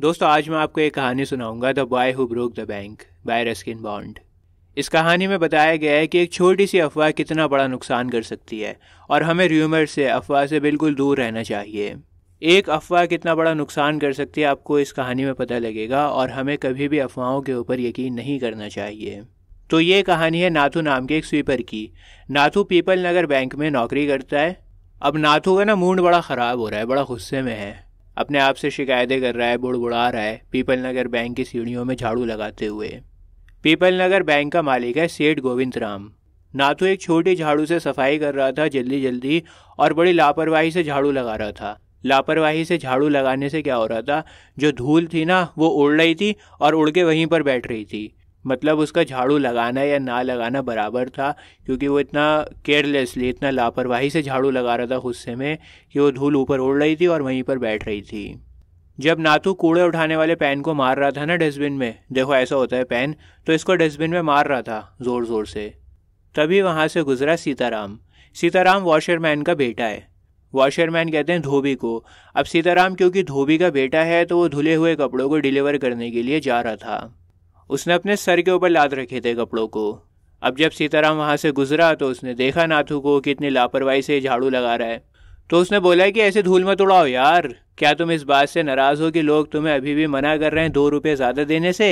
दोस्तों आज मैं आपको एक कहानी सुनाऊंगा the boy who broke the bank by Ruskin Bond इस कहानी में बताया गया है कि एक छोटी सी अफवाह कितना बड़ा नुकसान कर सकती है और हमें र्यूमर से अफवाह से बिल्कुल दूर रहना चाहिए एक अफवाह कितना बड़ा नुकसान कर सकती है आपको इस कहानी में पता लगेगा और हमें कभी भी अफवाहों के ऊपर यकीन नहीं करना चाहिए तो ये कहानी है नाथू नाम के एक स्वीपर की नाथू पीपल नगर बैंक में नौकरी करता है अब नाथू का ना मूड बड़ा ख़राब हो रहा है बड़ा गुस्से में है अपने आप से शिकायतें कर रहा है बुड़बुड़ा रहा है पीपल नगर बैंक की सीढ़ियों में झाड़ू लगाते हुए पीपल नगर बैंक का मालिक है सेठ गोविंद राम नाथू तो एक छोटी झाड़ू से सफाई कर रहा था जल्दी जल्दी और बड़ी लापरवाही से झाड़ू लगा रहा था लापरवाही से झाड़ू लगाने से क्या हो रहा था जो धूल थी ना वो उड़ रही थी और उड़ के वहीं पर बैठ रही थी मतलब उसका झाड़ू लगाना या ना लगाना बराबर था क्योंकि वो इतना केयरलेसली इतना लापरवाही से झाड़ू लगा रहा था गुस्से में कि वो धूल ऊपर उड़ रही थी और वहीं पर बैठ रही थी जब नाथू कूड़े उठाने वाले पैन को मार रहा था ना डस्टबिन में देखो ऐसा होता है पैन तो इसको डस्टबिन में मार रहा था ज़ोर ज़ोर से तभी वहाँ से गुजरा सीताराम सीताराम वॉशरमैन का बेटा है वॉशरमैन कहते हैं धोबी को अब सीताराम क्योंकि धोबी का बेटा है तो वो धुले हुए कपड़ों को डिलीवर करने के लिए जा रहा था उसने अपने सर के ऊपर लाद रखे थे कपड़ों को अब जब सीताराम वहां से गुजरा तो उसने देखा नाथू को कितनी लापरवाही से झाड़ू लगा रहा है तो उसने बोला कि ऐसे धूल में उड़ाओ यार क्या तुम इस बात से नाराज़ हो कि लोग तुम्हें अभी भी मना कर रहे हैं दो रुपये ज़्यादा देने से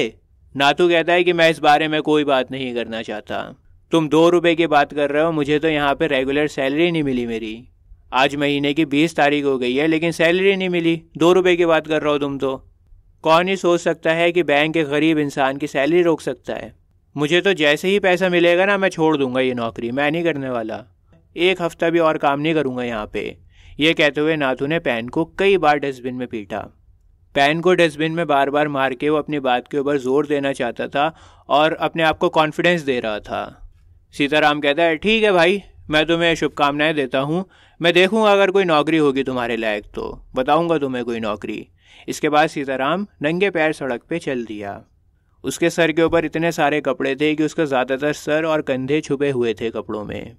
नाथू कहता है कि मैं इस बारे में कोई बात नहीं करना चाहता तुम दो रुपए की बात कर रहे हो मुझे तो यहाँ पे रेगुलर सैलरी नहीं मिली मेरी आज महीने की बीस तारीख हो गई है लेकिन सैलरी नहीं मिली दो रुपए की बात कर रहे हो तुम तो कौन ही सोच सकता है कि बैंक एक गरीब इंसान की सैलरी रोक सकता है मुझे तो जैसे ही पैसा मिलेगा ना मैं छोड़ दूंगा ये नौकरी मैं नहीं करने वाला एक हफ्ता भी और काम नहीं करूंगा यहाँ पे ये कहते हुए नाथू ने पैन को कई बार डस्टबिन में पीटा पैन को डस्टबिन में बार बार मार के वो अपनी बात के ऊपर जोर देना चाहता था और अपने आप को कॉन्फिडेंस दे रहा था सीताराम कहता है ठीक है भाई मैं तुम्हें शुभकामनाएं देता हूँ मैं देखूँगा अगर कोई नौकरी होगी तुम्हारे लायक तो बताऊँगा तुम्हें कोई नौकरी इसके बाद सीताराम नंगे पैर सड़क पे चल दिया उसके सर के ऊपर इतने सारे कपड़े थे कि उसका ज़्यादातर सर और कंधे छुपे हुए थे कपड़ों में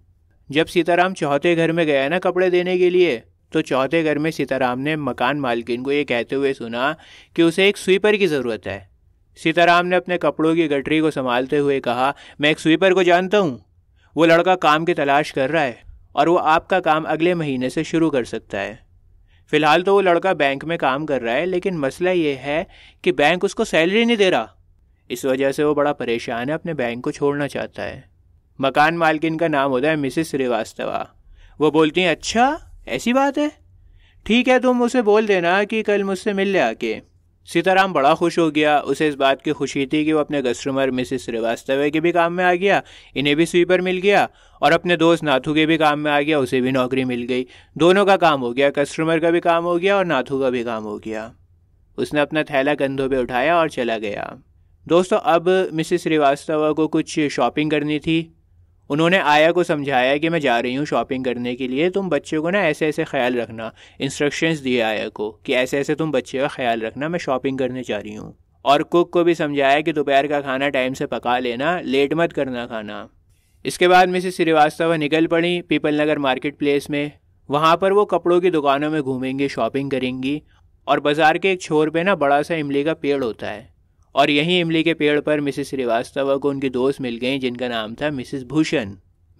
जब सीताराम चौथे घर में गया ना कपड़े देने के लिए तो चौथे घर में सीताराम ने मकान मालकिन को ये कहते हुए सुना कि उसे एक स्वीपर की ज़रूरत है सीताराम ने अपने कपड़ों की गठरी को संभालते हुए कहा मैं एक स्वीपर को जानता हूँ वो लड़का काम की तलाश कर रहा है और वो आपका काम अगले महीने से शुरू कर सकता है फिलहाल तो वो लड़का बैंक में काम कर रहा है लेकिन मसला ये है कि बैंक उसको सैलरी नहीं दे रहा इस वजह से वो बड़ा परेशान है अपने बैंक को छोड़ना चाहता है मकान मालकिन का नाम होता है मिसिस श्रीवास्तवा वो बोलती हैं अच्छा ऐसी बात है ठीक है तुम उसे बोल देना कि कल मुझसे मिल ले आके सीताराम बड़ा खुश हो गया उसे इस बात की खुशी थी कि वो अपने कस्टमर मिसिस श्रीवास्तव के भी काम में आ गया इन्हें भी स्वीपर मिल गया और अपने दोस्त नाथू के भी काम में आ गया उसे भी नौकरी मिल गई दोनों का काम हो गया कस्टमर का भी काम हो गया और नाथू का भी काम हो गया उसने अपना थैला कंधों पर उठाया और चला गया दोस्तों अब मिसिस श्रीवास्तव को कुछ शॉपिंग करनी थी उन्होंने आया को समझाया कि मैं जा रही हूँ शॉपिंग करने के लिए तुम बच्चे को ना ऐसे ऐसे ख्याल रखना इंस्ट्रक्शंस दिए आया को कि ऐसे ऐसे तुम बच्चे का ख्याल रखना मैं शॉपिंग करने जा रही हूँ और कुक को भी समझाया कि दोपहर का खाना टाइम से पका लेना लेट मत करना खाना इसके बाद मिसेस श्रीवास्तव निकल पड़ी पीपल नगर मार्केट प्लेस में वहाँ पर वो कपड़ों की दुकानों में घूमेंगी शॉपिंग करेंगी और बाज़ार के एक छोर पे ना बड़ा सा इमली का पेड़ होता है और यहीं इमली के पेड़ पर मिसेस श्रीवास्तव को उनकी दोस्त मिल गई जिनका नाम था मिसेस भूषण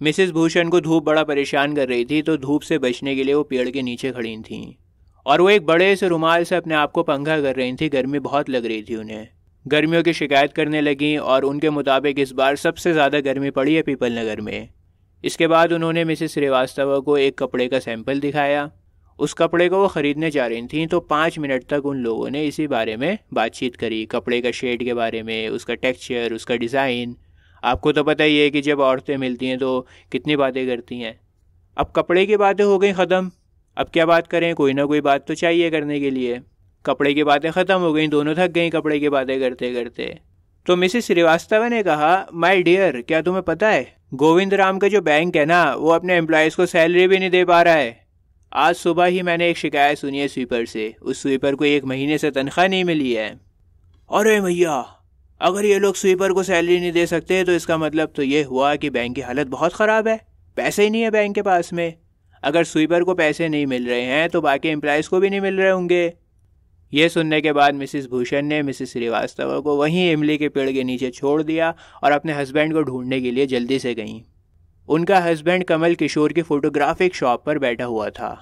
मिसेस भूषण को धूप बड़ा परेशान कर रही थी तो धूप से बचने के लिए वो पेड़ के नीचे खड़ी थीं और वो एक बड़े से रुमाल से अपने आप को पंखा कर रही थी गर्मी बहुत लग रही थी उन्हें गर्मियों की शिकायत करने लगीं और उनके मुताबिक इस बार सबसे ज़्यादा गर्मी पड़ी है पीपल नगर में इसके बाद उन्होंने मिसेस श्रीवास्तव को एक कपड़े का सैंपल दिखाया उस कपड़े को वो ख़रीदने जा रही थी तो पाँच मिनट तक उन लोगों ने इसी बारे में बातचीत करी कपड़े का शेड के बारे में उसका टेक्सचर उसका डिज़ाइन आपको तो पता ही है कि जब औरतें मिलती हैं तो कितनी बातें करती हैं अब कपड़े की बातें हो गई ख़त्म अब क्या बात करें कोई ना कोई बात तो चाहिए करने के लिए कपड़े की बातें ख़त्म हो गई दोनों थक गई कपड़े की बातें करते करते तो मिसेस श्रीवास्तव ने कहा माई डियर क्या तुम्हें पता है गोविंद राम का जो बैंक है ना वो अपने एम्प्लॉयज़ को सैलरी भी नहीं दे पा रहा है आज सुबह ही मैंने एक शिकायत सुनी है स्वीपर से उस स्वीपर को एक महीने से तनख्वाह नहीं मिली है अरे भैया अगर ये लोग स्वीपर को सैलरी नहीं दे सकते तो इसका मतलब तो ये हुआ कि बैंक की हालत बहुत ख़राब है पैसे ही नहीं है बैंक के पास में अगर स्वीपर को पैसे नहीं मिल रहे हैं तो बाकी एम्प्लॉयज़ को भी नहीं मिल रहे होंगे ये सुनने के बाद मिसिस भूषण ने मिसिस श्रीवास्तव को वहीं इमली के पेड़ के नीचे छोड़ दिया और अपने हस्बैंड को ढूंढने के लिए जल्दी से गईं उनका हस्बैंड कमल किशोर की फोटोग्राफिक शॉप पर बैठा हुआ था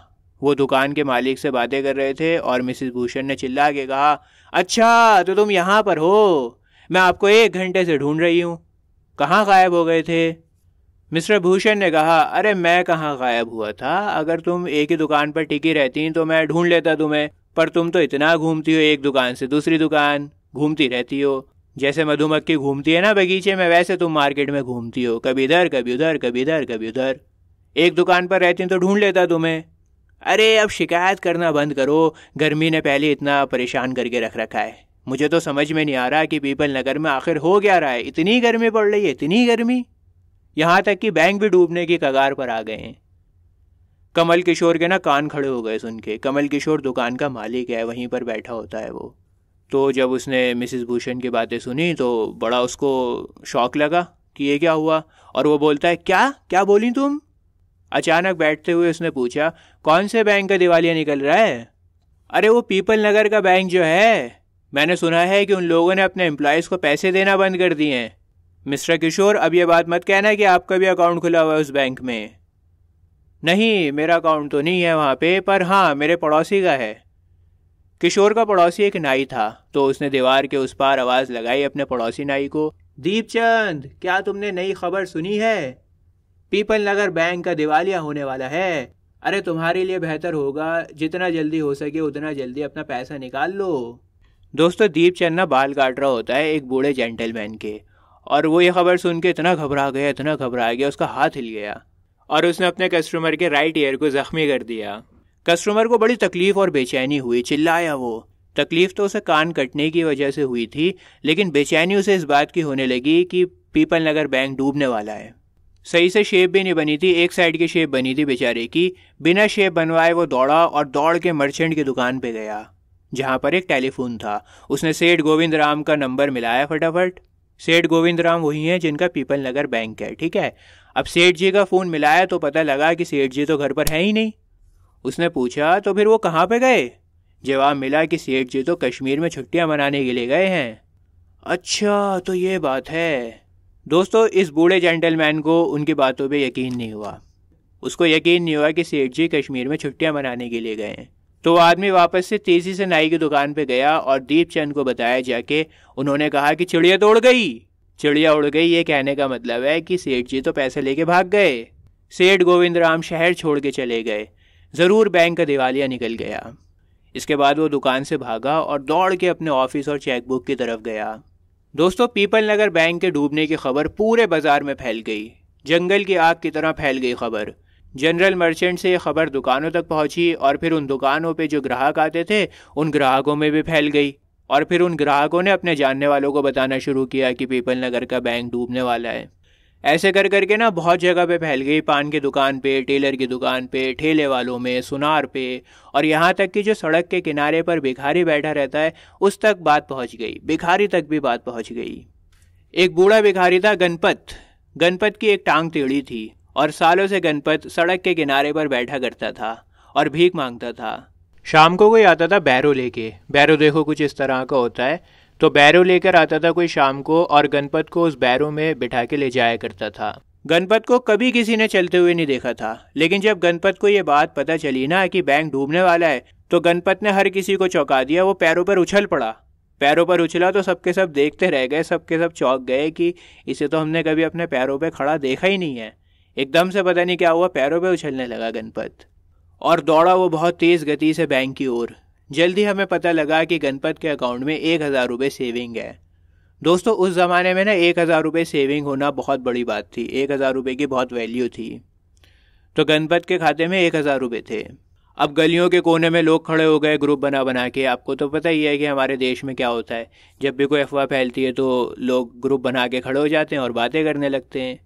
वो दुकान के मालिक से बातें कर रहे थे और मिसिस भूषण ने चिल्ला के कहा अच्छा तो तुम यहाँ पर हो मैं आपको एक घंटे से ढूंढ रही हूँ कहाँ गायब हो गए थे मिस्टर भूषण ने कहा अरे मैं कहाँ गायब हुआ था अगर तुम एक ही दुकान पर टिकी रहती तो मैं ढूंढ लेता तुम्हें पर तुम तो इतना घूमती हो एक दुकान से दूसरी दुकान घूमती रहती हो जैसे मधुमक्खी घूमती है ना बगीचे में वैसे तुम मार्केट में घूमती हो कभी इधर कभी उधर कभी इधर कभी उधर एक दुकान पर रहती तो ढूंढ लेता तुम्हें अरे अब शिकायत करना बंद करो गर्मी ने पहले इतना परेशान करके रख रखा है मुझे तो समझ में नहीं आ रहा कि पीपल नगर में आखिर हो क्या रहा है इतनी गर्मी पड़ रही है इतनी गर्मी यहाँ तक कि बैंक भी डूबने की कगार पर आ गए हैं कमल किशोर के ना कान खड़े हो गए सुन के कमल किशोर दुकान का मालिक है वहीं पर बैठा होता है वो तो जब उसने मिसिस भूषण की बातें सुनी तो बड़ा उसको शौक लगा कि ये क्या हुआ और वो बोलता है क्या क्या बोली तुम अचानक बैठते हुए उसने पूछा कौन से बैंक का दिवालिया निकल रहा है अरे वो पीपल नगर का बैंक जो है मैंने सुना है कि उन लोगों ने अपने एम्प्लॉयज़ को पैसे देना बंद कर दिए हैं मिस्टर किशोर अब ये बात मत कहना कि आपका भी अकाउंट खुला हुआ है उस बैंक में नहीं मेरा अकाउंट तो नहीं है वहाँ पे पर हाँ मेरे पड़ोसी का है किशोर का पड़ोसी एक नाई था तो उसने दीवार के उस पार आवाज लगाई अपने पड़ोसी नाई को दीपचंद क्या तुमने नई खबर सुनी है पीपल नगर बैंक का दिवालिया होने वाला है अरे तुम्हारे लिए बेहतर होगा जितना जल्दी हो सके उतना जल्दी अपना पैसा निकाल लो दोस्तों दीपचंद ना बाल काट रहा होता है एक बूढ़े जेंटलमैन के और वो ये खबर सुन के इतना घबरा गया इतना घबरा गया उसका हाथ हिल गया और उसने अपने कस्टमर के राइट ईयर को जख्मी कर दिया कस्टमर को बड़ी तकलीफ और बेचैनी हुई चिल्लाया वो तकलीफ तो उसे कान कटने की वजह से हुई थी लेकिन बेचैनी उसे इस बात की होने लगी कि पीपल नगर बैंक डूबने वाला है सही से शेप भी नहीं बनी थी एक साइड की शेप बनी थी बेचारे की बिना शेप बनवाए वो दौड़ा और दौड़ के मर्चेंट की दुकान पे गया जहाँ पर एक टेलीफोन था उसने सेठ गोविंद राम का नंबर मिलाया फटाफट सेठ गोविंद राम वही है जिनका पीपल नगर बैंक है ठीक है अब सेठ जी का फ़ोन मिलाया तो पता लगा कि सेठ जी तो घर पर है ही नहीं उसने पूछा तो फिर वो कहाँ पे गए जवाब मिला कि सेठ जी तो कश्मीर में छुट्टियाँ मनाने के लिए गए हैं अच्छा तो ये बात है दोस्तों इस बूढ़े जेंटलमैन को उनकी बातों पे यकीन नहीं हुआ उसको यकीन नहीं हुआ कि सेठ जी कश्मीर में छुट्टियाँ मनाने के लिए गए तो आदमी वापस से तेज़ी से नाई की दुकान पे गया और दीप चंद को बताया जाके उन्होंने कहा कि चिड़िया तो उड़ गई चिड़िया उड़ गई ये कहने का मतलब है कि सेठ जी तो पैसे लेके भाग गए सेठ गोविंद राम शहर छोड़ के चले गए ज़रूर बैंक का दिवालिया निकल गया इसके बाद वो दुकान से भागा और दौड़ के अपने ऑफिस और चेकबुक की तरफ गया दोस्तों पीपल नगर बैंक के डूबने की खबर पूरे बाजार में फैल गई जंगल की आग की तरह फैल गई खबर जनरल मर्चेंट से ये खबर दुकानों तक पहुंची और फिर उन दुकानों पे जो ग्राहक आते थे उन ग्राहकों में भी फैल गई और फिर उन ग्राहकों ने अपने जानने वालों को बताना शुरू किया कि पीपल नगर का बैंक डूबने वाला है ऐसे कर करके ना बहुत जगह पे फैल गई पान की दुकान पे टेलर की दुकान पे ठेले वालों में सुनार पे और यहाँ तक कि जो सड़क के किनारे पर भिखारी बैठा रहता है उस तक बात पहुँच गई भिखारी तक भी बात पहुँच गई एक बूढ़ा भिखारी था गणपत गणपत की एक टांग टेढ़ी थी और सालों से गणपत सड़क के किनारे पर बैठा करता था और भीख मांगता था शाम को कोई आता था बैरो लेके बैरो देखो कुछ इस तरह का होता है तो बैरो लेकर आता था कोई शाम को और गणपत को उस बैरो में बिठा के ले जाया करता था गणपत को कभी किसी ने चलते हुए नहीं देखा था लेकिन जब गणपत को ये बात पता चली ना कि बैंक डूबने वाला है तो गणपत ने हर किसी को चौंका दिया वो पैरों पर उछल पड़ा पैरों पर उछला तो सबके सब देखते रह गए सबके सब चौंक गए कि इसे तो हमने कभी अपने पैरों पर खड़ा देखा ही नहीं है एकदम से पता नहीं क्या हुआ पैरों पर उछलने लगा गणपत और दौड़ा वो बहुत तेज़ गति से बैंक की ओर जल्दी हमें पता लगा कि गणपत के अकाउंट में एक हज़ार रुपये सेविंग है दोस्तों उस ज़माने में ना एक हज़ार रुपये सेविंग होना बहुत बड़ी बात थी एक हज़ार रुपये की बहुत वैल्यू थी तो गणपत के खाते में एक हज़ार रुपये थे अब गलियों के कोने में लोग खड़े हो गए ग्रुप बना बना के आपको तो पता ही है कि हमारे देश में क्या होता है जब भी कोई अफवाह फैलती है तो लोग ग्रुप बना के खड़े हो जाते हैं और बातें करने लगते हैं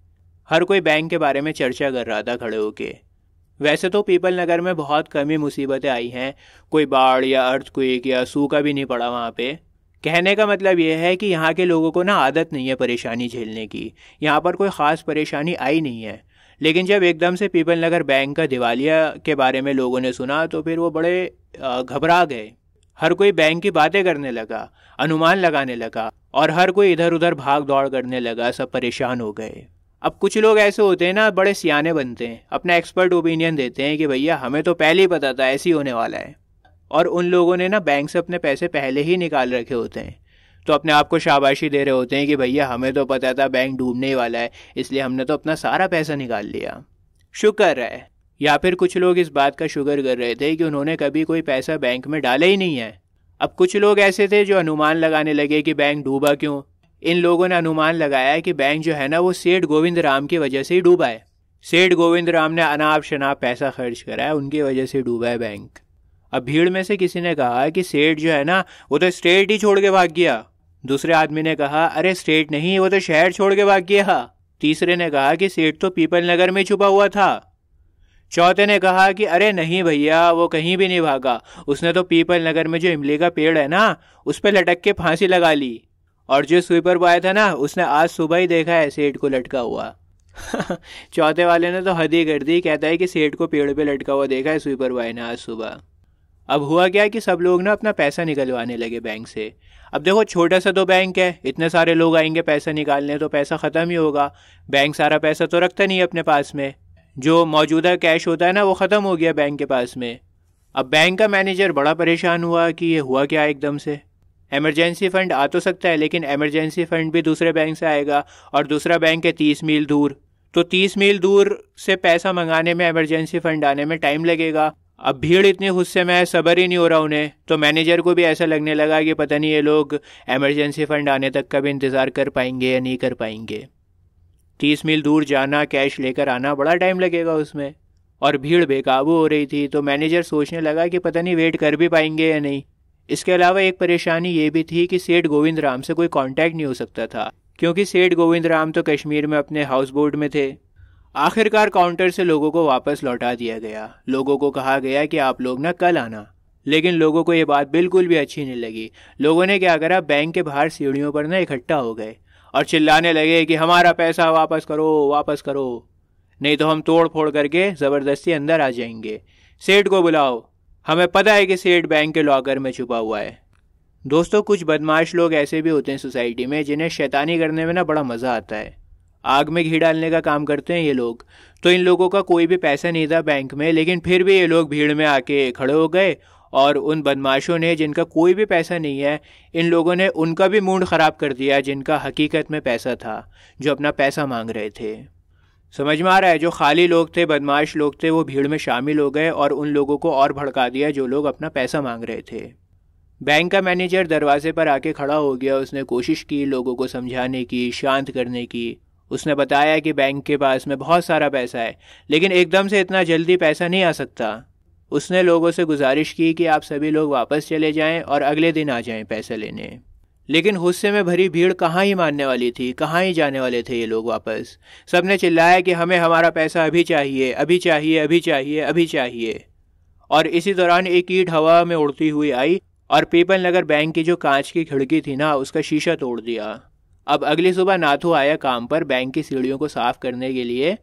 हर कोई बैंक के बारे में चर्चा कर रहा था खड़े होके वैसे तो पीपल नगर में बहुत कम ही मुसीबतें आई हैं कोई बाढ़ या अर्थ क्विक या सूखा भी नहीं पड़ा वहाँ पे कहने का मतलब यह है कि यहाँ के लोगों को ना आदत नहीं है परेशानी झेलने की यहाँ पर कोई ख़ास परेशानी आई नहीं है लेकिन जब एकदम से पीपल नगर बैंक का दिवालिया के बारे में लोगों ने सुना तो फिर वो बड़े घबरा गए हर कोई बैंक की बातें करने लगा अनुमान लगाने लगा और हर कोई इधर उधर भाग दौड़ करने लगा सब परेशान हो गए अब कुछ लोग ऐसे होते हैं ना बड़े सियाने बनते हैं अपना एक्सपर्ट ओपिनियन देते हैं कि भैया हमें तो पहले ही पता था ऐसे ही होने वाला है और उन लोगों ने ना बैंक से अपने पैसे पहले ही निकाल रखे होते हैं तो अपने आप को शाबाशी दे रहे होते हैं कि भैया हमें तो पता था बैंक डूबने ही वाला है इसलिए हमने तो अपना सारा पैसा निकाल लिया शुक्र है या फिर कुछ लोग इस बात का शुगर कर रहे थे कि उन्होंने कभी कोई पैसा बैंक में डाला ही नहीं है अब कुछ लोग ऐसे थे जो अनुमान लगाने लगे कि बैंक डूबा क्यों इन लोगों ने अनुमान लगाया कि बैंक जो है ना वो सेठ गोविंद राम की वजह से ही डूबा है सेठ गोविंद राम ने अनाप शनाप पैसा खर्च करा है उनकी वजह से डूबा है बैंक अब भीड़ में से किसी ने कहा कि सेठ जो है ना वो तो स्टेट ही छोड़ के भाग गया दूसरे आदमी ने कहा अरे स्टेट नहीं वो तो शहर छोड़ के भाग गया तीसरे ने कहा कि सेठ तो पीपल नगर में छुपा हुआ था चौथे ने कहा कि अरे नहीं भैया वो कहीं भी नहीं भागा उसने तो पीपल नगर में जो इमली का पेड़ है ना उस पर लटक के फांसी लगा ली और जो स्वीपर बॉय था ना उसने आज सुबह ही देखा है सेठ को लटका हुआ चौथे वाले ने तो ही कर दी कहता है कि सेठ को पेड़ पे लटका हुआ देखा है स्वीपर बॉय ने आज सुबह अब हुआ क्या कि सब लोग ना अपना पैसा निकलवाने लगे बैंक से अब देखो छोटा सा तो बैंक है इतने सारे लोग आएंगे पैसा निकालने तो पैसा ख़त्म ही होगा बैंक सारा पैसा तो रखता नहीं अपने पास में जो मौजूदा कैश होता है ना वो ख़त्म हो गया बैंक के पास में अब बैंक का मैनेजर बड़ा परेशान हुआ कि ये हुआ क्या एकदम से एमरजेंसी फंड आ तो सकता है लेकिन एमरजेंसी फंड भी दूसरे बैंक से आएगा और दूसरा बैंक है तीस मील दूर तो तीस मील दूर से पैसा मंगाने में एमरजेंसी फंड आने में टाइम लगेगा अब भीड़ इतनी गुस्से में है सबर ही नहीं हो रहा उन्हें तो मैनेजर को भी ऐसा लगने लगा कि पता नहीं ये लोग एमरजेंसी फंड आने तक का भी इंतज़ार कर पाएंगे या नहीं कर पाएंगे तीस मील दूर जाना कैश लेकर आना बड़ा टाइम लगेगा उसमें और भीड़ बेकाबू हो रही थी तो मैनेजर सोचने लगा कि पता नहीं वेट कर भी पाएंगे या नहीं इसके अलावा एक परेशानी ये भी थी कि सेठ गोविंद राम से कोई कांटेक्ट नहीं हो सकता था क्योंकि सेठ गोविंद राम तो कश्मीर में अपने हाउस बोट में थे आखिरकार काउंटर से लोगों को वापस लौटा दिया गया लोगों को कहा गया कि आप लोग ना कल आना लेकिन लोगों को ये बात बिल्कुल भी अच्छी नहीं लगी लोगों ने क्या करा बैंक के बाहर सीढ़ियों पर ना इकट्ठा हो गए और चिल्लाने लगे कि हमारा पैसा वापस करो वापस करो नहीं तो हम तोड़ फोड़ करके ज़बरदस्ती अंदर आ जाएंगे सेठ को बुलाओ हमें पता है कि सेठ बैंक के लॉकर में छुपा हुआ है दोस्तों कुछ बदमाश लोग ऐसे भी होते हैं सोसाइटी में जिन्हें शैतानी करने में ना बड़ा मज़ा आता है आग में घी डालने का काम करते हैं ये लोग तो इन लोगों का कोई भी पैसा नहीं था बैंक में लेकिन फिर भी ये लोग भीड़ में आके खड़े हो गए और उन बदमाशों ने जिनका कोई भी पैसा नहीं है इन लोगों ने उनका भी मूड ख़राब कर दिया जिनका हकीकत में पैसा था जो अपना पैसा मांग रहे थे समझ में आ रहा है जो खाली लोग थे बदमाश लोग थे वो भीड़ में शामिल हो गए और उन लोगों को और भड़का दिया जो लोग अपना पैसा मांग रहे थे बैंक का मैनेजर दरवाजे पर आके खड़ा हो गया उसने कोशिश की लोगों को समझाने की शांत करने की उसने बताया कि बैंक के पास में बहुत सारा पैसा है लेकिन एकदम से इतना जल्दी पैसा नहीं आ सकता उसने लोगों से गुजारिश की कि आप सभी लोग वापस चले जाएं और अगले दिन आ जाएं पैसे लेने लेकिन गुस्से में भरी भीड़ कहाँ ही मानने वाली थी कहाँ ही जाने वाले थे ये लोग वापस सबने चिल्लाया कि हमें हमारा पैसा अभी चाहिए अभी चाहिए अभी चाहिए अभी चाहिए और इसी दौरान एक ईट हवा में उड़ती हुई आई और पीपल नगर बैंक की जो कांच की खिड़की थी ना उसका शीशा तोड़ दिया अब अगली सुबह नाथू आया काम पर बैंक की सीढ़ियों को साफ करने के लिए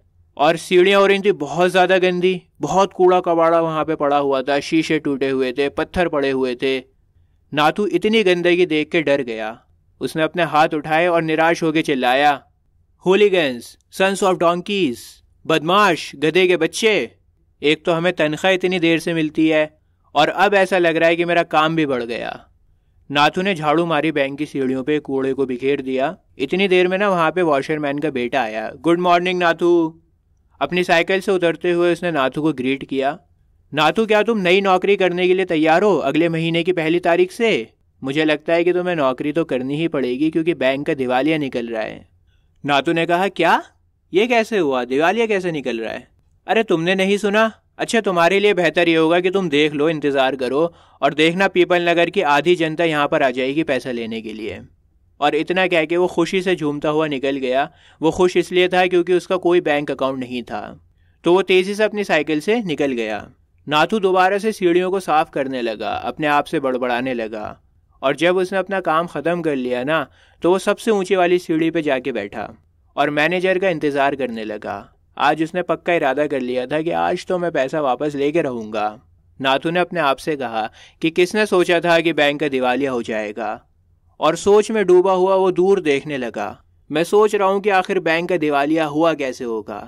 और सीढ़ियाँ हो रही थी बहुत ज़्यादा गंदी बहुत कूड़ा कबाड़ा वहाँ पे पड़ा हुआ था शीशे टूटे हुए थे पत्थर पड़े हुए थे नाथू इतनी गंदगी देख के डर गया उसने अपने हाथ उठाए और निराश होकर चिल्लाया होलीगन्स सन्स ऑफ डोंकीज बदमाश गधे के बच्चे एक तो हमें तनख्वाह इतनी देर से मिलती है और अब ऐसा लग रहा है कि मेरा काम भी बढ़ गया नाथू ने झाड़ू मारी बैंक की सीढ़ियों पे कूड़े को बिखेर दिया इतनी देर में ना वहाँ पे वॉशरमैन का बेटा आया गुड मॉर्निंग नाथू अपनी साइकिल से उतरते हुए उसने नाथू को ग्रीट किया नातू तो क्या तुम नई नौकरी करने के लिए तैयार हो अगले महीने की पहली तारीख से मुझे लगता है कि तुम्हें नौकरी तो करनी ही पड़ेगी क्योंकि बैंक का दिवालिया निकल रहा है नातू ने कहा क्या ये कैसे हुआ दिवालिया कैसे निकल रहा है अरे तुमने नहीं सुना अच्छा तुम्हारे लिए बेहतर ये होगा कि तुम देख लो इंतज़ार करो और देखना पीपल नगर की आधी जनता यहाँ पर आ जाएगी पैसा लेने के लिए और इतना कह के वो खुशी से झूमता हुआ निकल गया वो खुश इसलिए था क्योंकि उसका कोई बैंक अकाउंट नहीं था तो वो तेज़ी से अपनी साइकिल से निकल गया नाथू दोबारा से सीढ़ियों को साफ करने लगा अपने आप से बड़बड़ाने लगा और जब उसने अपना काम ख़त्म कर लिया ना तो वो सबसे ऊंची वाली सीढ़ी पे जाके बैठा और मैनेजर का इंतज़ार करने लगा आज उसने पक्का इरादा कर लिया था कि आज तो मैं पैसा वापस लेके रहूँगा नाथू ने अपने आप से कहा कि किसने सोचा था कि बैंक का दिवालिया हो जाएगा और सोच में डूबा हुआ वो दूर देखने लगा मैं सोच रहा हूँ कि आखिर बैंक का दिवालिया हुआ कैसे होगा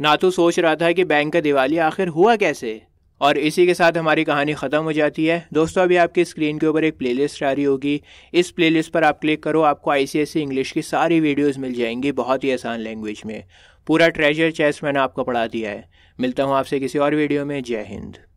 नाथू सोच रहा था कि बैंक का दिवालिया आखिर हुआ कैसे और इसी के साथ हमारी कहानी ख़त्म हो जाती है दोस्तों अभी आपकी स्क्रीन के ऊपर एक प्लेलिस्ट आ रही होगी इस प्लेलिस्ट पर आप क्लिक करो आपको आईसीएससी इंग्लिश की सारी वीडियोस मिल जाएंगी बहुत ही आसान लैंग्वेज में पूरा ट्रेजर चेस्ट मैंने आपको पढ़ा दिया है मिलता हूँ आपसे किसी और वीडियो में जय हिंद